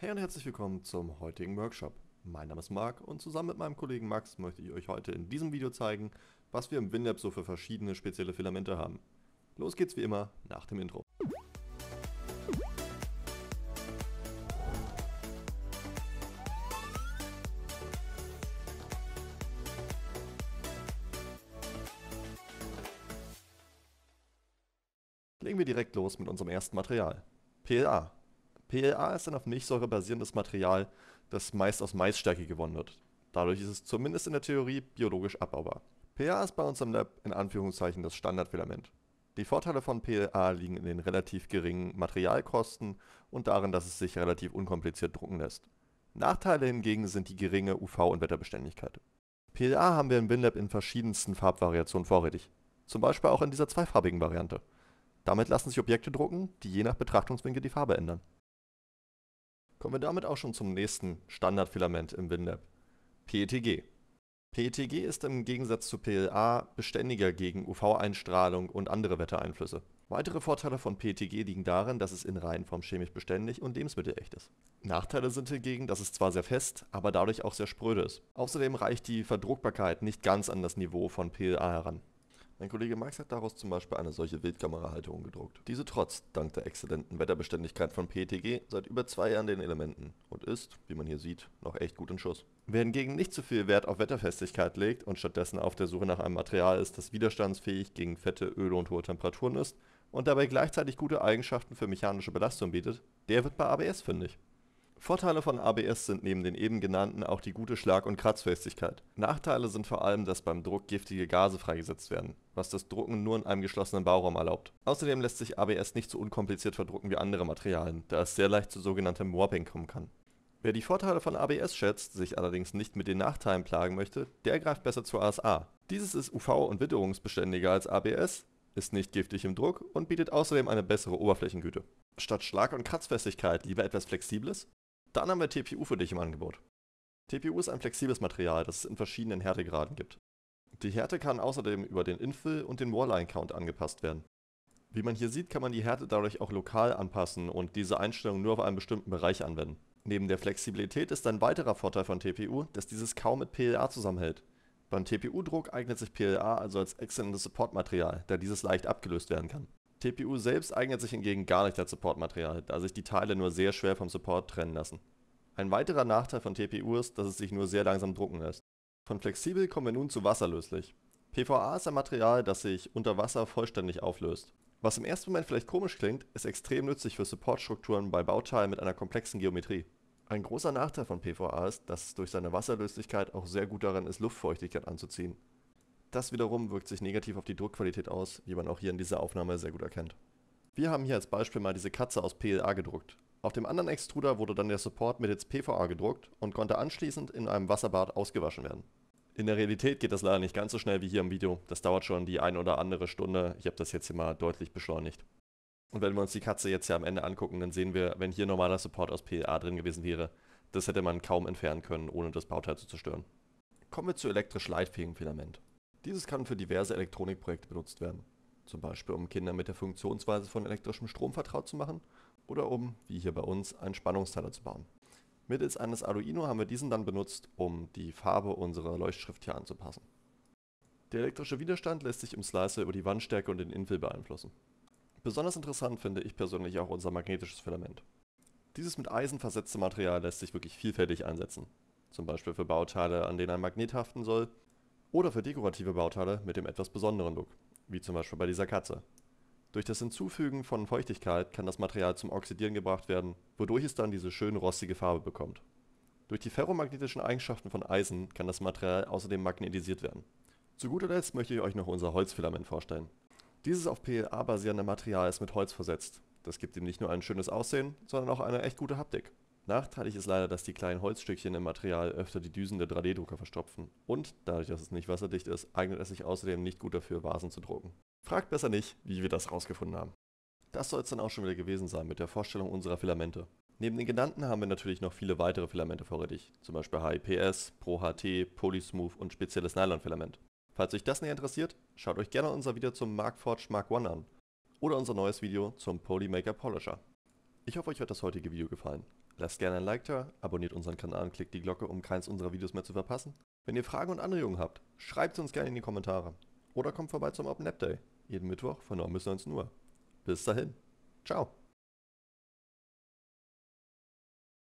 Hey und herzlich willkommen zum heutigen Workshop. Mein Name ist Marc und zusammen mit meinem Kollegen Max möchte ich euch heute in diesem Video zeigen, was wir im WinLab so für verschiedene spezielle Filamente haben. Los geht's wie immer nach dem Intro. Legen wir direkt los mit unserem ersten Material, PLA. PLA ist ein auf Milchsäure basierendes Material, das meist aus Maisstärke gewonnen wird. Dadurch ist es zumindest in der Theorie biologisch abbaubar. PLA ist bei uns im Lab in Anführungszeichen das Standardfilament. Die Vorteile von PLA liegen in den relativ geringen Materialkosten und darin, dass es sich relativ unkompliziert drucken lässt. Nachteile hingegen sind die geringe UV- und Wetterbeständigkeit. PLA haben wir im WinLab in verschiedensten Farbvariationen vorrätig, zum Beispiel auch in dieser zweifarbigen Variante. Damit lassen sich Objekte drucken, die je nach Betrachtungswinkel die Farbe ändern kommen wir damit auch schon zum nächsten Standardfilament im WinLab, PETG. PETG ist im Gegensatz zu PLA e beständiger gegen UV-Einstrahlung und andere Wettereinflüsse. Weitere Vorteile von PETG liegen darin, dass es in Reihenform chemisch beständig und lebensmittelecht ist. Nachteile sind hingegen, dass es zwar sehr fest, aber dadurch auch sehr spröde ist. Außerdem reicht die Verdruckbarkeit nicht ganz an das Niveau von PLA e heran. Mein Kollege Max hat daraus zum Beispiel eine solche Wildkamerahalterung gedruckt. Diese trotzt dank der exzellenten Wetterbeständigkeit von PETG seit über zwei Jahren den Elementen und ist, wie man hier sieht, noch echt gut in Schuss. Wer hingegen nicht zu viel Wert auf Wetterfestigkeit legt und stattdessen auf der Suche nach einem Material ist, das widerstandsfähig gegen fette Öle und hohe Temperaturen ist und dabei gleichzeitig gute Eigenschaften für mechanische Belastung bietet, der wird bei ABS fündig. Vorteile von ABS sind neben den eben genannten auch die gute Schlag und Kratzfestigkeit. Nachteile sind vor allem, dass beim Druck giftige Gase freigesetzt werden, was das Drucken nur in einem geschlossenen Bauraum erlaubt. Außerdem lässt sich ABS nicht so unkompliziert verdrucken wie andere Materialien, da es sehr leicht zu sogenanntem Warping kommen kann. Wer die Vorteile von ABS schätzt, sich allerdings nicht mit den Nachteilen plagen möchte, der greift besser zu ASA. Dieses ist UV- und witterungsbeständiger als ABS, ist nicht giftig im Druck und bietet außerdem eine bessere Oberflächengüte. Statt Schlag- und Kratzfestigkeit lieber etwas Flexibles? Dann haben wir TPU für dich im Angebot. TPU ist ein flexibles Material, das es in verschiedenen Härtegraden gibt. Die Härte kann außerdem über den Infill und den Warline Count angepasst werden. Wie man hier sieht, kann man die Härte dadurch auch lokal anpassen und diese Einstellung nur auf einen bestimmten Bereich anwenden. Neben der Flexibilität ist ein weiterer Vorteil von TPU, dass dieses kaum mit PLA zusammenhält. Beim TPU-Druck eignet sich PLA also als exzellentes Supportmaterial, da dieses leicht abgelöst werden kann. TPU selbst eignet sich hingegen gar nicht als Supportmaterial, da sich die Teile nur sehr schwer vom Support trennen lassen. Ein weiterer Nachteil von TPU ist, dass es sich nur sehr langsam drucken lässt. Von flexibel kommen wir nun zu wasserlöslich. PVA ist ein Material, das sich unter Wasser vollständig auflöst. Was im ersten Moment vielleicht komisch klingt, ist extrem nützlich für Supportstrukturen bei Bauteilen mit einer komplexen Geometrie. Ein großer Nachteil von PVA ist, dass es durch seine Wasserlöslichkeit auch sehr gut darin ist, Luftfeuchtigkeit anzuziehen das wiederum wirkt sich negativ auf die Druckqualität aus, wie man auch hier in dieser Aufnahme sehr gut erkennt. Wir haben hier als Beispiel mal diese Katze aus PLA gedruckt. Auf dem anderen Extruder wurde dann der Support mittels PVA gedruckt und konnte anschließend in einem Wasserbad ausgewaschen werden. In der Realität geht das leider nicht ganz so schnell wie hier im Video. Das dauert schon die ein oder andere Stunde. Ich habe das jetzt hier mal deutlich beschleunigt. Und wenn wir uns die Katze jetzt hier am Ende angucken, dann sehen wir, wenn hier normaler Support aus PLA drin gewesen wäre, das hätte man kaum entfernen können, ohne das Bauteil zu zerstören. Kommen wir zu elektrisch leitfähigem Filament. Dieses kann für diverse Elektronikprojekte benutzt werden, zum Beispiel um Kinder mit der Funktionsweise von elektrischem Strom vertraut zu machen oder um, wie hier bei uns, einen Spannungsteiler zu bauen. Mittels eines Arduino haben wir diesen dann benutzt, um die Farbe unserer Leuchtschrift hier anzupassen. Der elektrische Widerstand lässt sich im Slicer über die Wandstärke und den Infill beeinflussen. Besonders interessant finde ich persönlich auch unser magnetisches Filament. Dieses mit Eisen versetzte Material lässt sich wirklich vielfältig einsetzen. Zum Beispiel für Bauteile, an denen ein Magnet haften soll oder für dekorative Bauteile mit dem etwas besonderen Look, wie zum Beispiel bei dieser Katze. Durch das Hinzufügen von Feuchtigkeit kann das Material zum Oxidieren gebracht werden, wodurch es dann diese schöne rostige Farbe bekommt. Durch die ferromagnetischen Eigenschaften von Eisen kann das Material außerdem magnetisiert werden. Zu guter Letzt möchte ich euch noch unser Holzfilament vorstellen. Dieses auf PLA basierende Material ist mit Holz versetzt. Das gibt ihm nicht nur ein schönes Aussehen, sondern auch eine echt gute Haptik. Nachteilig ist leider, dass die kleinen Holzstückchen im Material öfter die Düsen der 3D-Drucker verstopfen. Und dadurch, dass es nicht wasserdicht ist, eignet es sich außerdem nicht gut dafür, Vasen zu drucken. Fragt besser nicht, wie wir das rausgefunden haben. Das soll es dann auch schon wieder gewesen sein mit der Vorstellung unserer Filamente. Neben den genannten haben wir natürlich noch viele weitere Filamente vorrätig, zum Beispiel HIPS, ProHT, Polysmooth und spezielles Nylon-Filament. Falls euch das näher interessiert, schaut euch gerne unser Video zum Markforge Mark 1 an oder unser neues Video zum Polymaker Polisher. Ich hoffe, euch hat das heutige Video gefallen. Lasst gerne ein Like da, abonniert unseren Kanal und klickt die Glocke, um keins unserer Videos mehr zu verpassen. Wenn ihr Fragen und Anregungen habt, schreibt sie uns gerne in die Kommentare. Oder kommt vorbei zum Open App Day, jeden Mittwoch von 9 bis 19 Uhr. Bis dahin, ciao.